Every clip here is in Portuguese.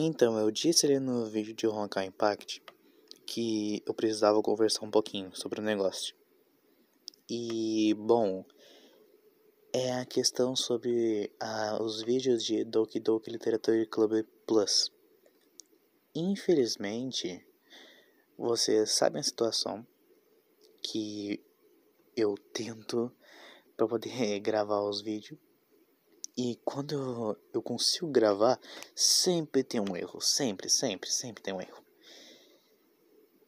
Então, eu disse no vídeo de Honkai Impact que eu precisava conversar um pouquinho sobre o negócio. E, bom, é a questão sobre ah, os vídeos de Doki Doki Literature Club Plus. Infelizmente, vocês sabem a situação que eu tento para poder gravar os vídeos e quando eu, eu consigo gravar, sempre tem um erro. Sempre, sempre, sempre tem um erro.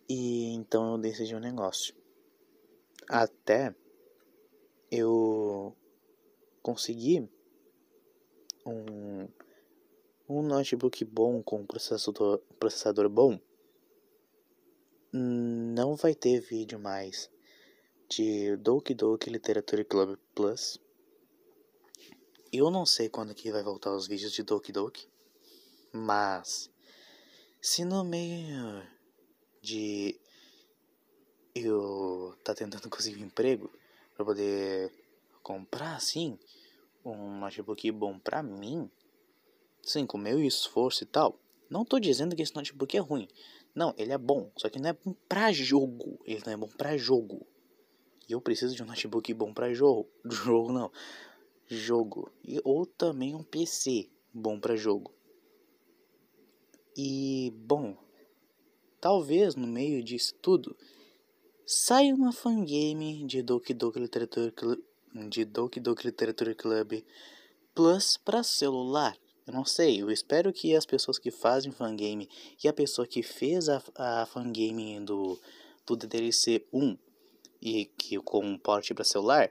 E então eu decidi um negócio. Até eu consegui um, um notebook bom com um processador, processador bom. Não vai ter vídeo mais de Doki Doki Literature Club Plus eu não sei quando que vai voltar os vídeos de Doki Doki, mas se no meio de eu tá tentando conseguir um emprego para poder comprar assim um notebook bom para mim, sim, com meu esforço e tal. Não tô dizendo que esse notebook é ruim. Não, ele é bom, só que não é bom para jogo. Ele não é bom para jogo. E eu preciso de um notebook bom para jogo. Jogo não jogo e, ou também um PC bom para jogo. E bom, talvez no meio disso tudo saia uma fangame de Doki Doki Literature Club, de Doki Doki Literature Club Plus para celular. Eu não sei, eu espero que as pessoas que fazem fangame e a pessoa que fez a, a fangame do, do DLC 1 e que com um porte para celular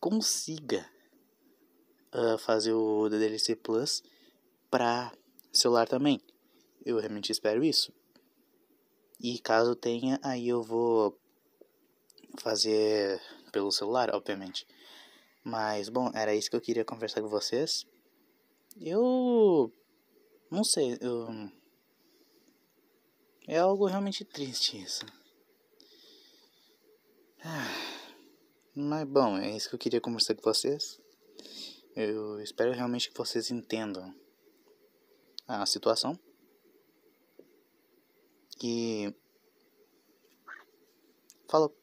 consiga uh, fazer o DDLC Plus para celular também. Eu realmente espero isso. E caso tenha, aí eu vou fazer pelo celular, obviamente. Mas bom, era isso que eu queria conversar com vocês. Eu não sei, eu é algo realmente triste isso. Ah, mas bom, é isso que eu queria conversar com vocês. Eu espero realmente que vocês entendam a situação. E falou.